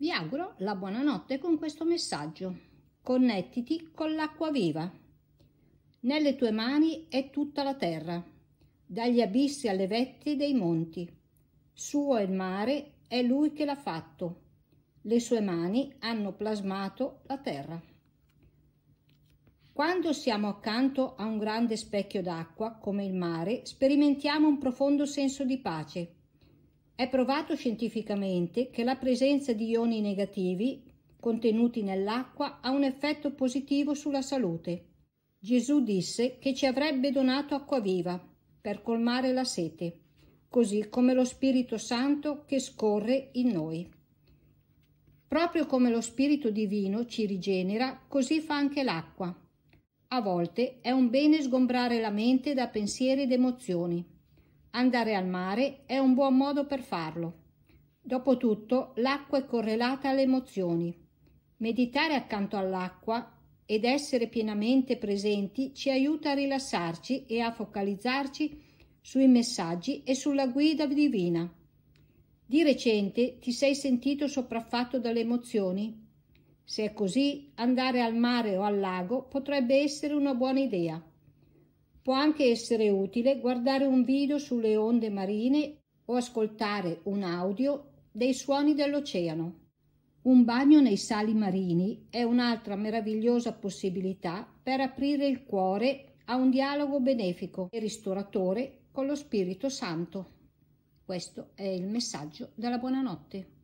Vi auguro la buonanotte con questo messaggio. Connettiti con l'acqua viva. Nelle tue mani è tutta la terra, dagli abissi alle vette dei monti. Suo è il mare, è lui che l'ha fatto. Le sue mani hanno plasmato la terra. Quando siamo accanto a un grande specchio d'acqua, come il mare, sperimentiamo un profondo senso di pace è provato scientificamente che la presenza di ioni negativi contenuti nell'acqua ha un effetto positivo sulla salute. Gesù disse che ci avrebbe donato acqua viva per colmare la sete, così come lo Spirito Santo che scorre in noi. Proprio come lo Spirito Divino ci rigenera, così fa anche l'acqua. A volte è un bene sgombrare la mente da pensieri ed emozioni Andare al mare è un buon modo per farlo. Dopotutto, l'acqua è correlata alle emozioni. Meditare accanto all'acqua ed essere pienamente presenti ci aiuta a rilassarci e a focalizzarci sui messaggi e sulla guida divina. Di recente ti sei sentito sopraffatto dalle emozioni? Se è così, andare al mare o al lago potrebbe essere una buona idea. Può anche essere utile guardare un video sulle onde marine o ascoltare un audio dei suoni dell'oceano. Un bagno nei sali marini è un'altra meravigliosa possibilità per aprire il cuore a un dialogo benefico e ristoratore con lo Spirito Santo. Questo è il messaggio della buonanotte.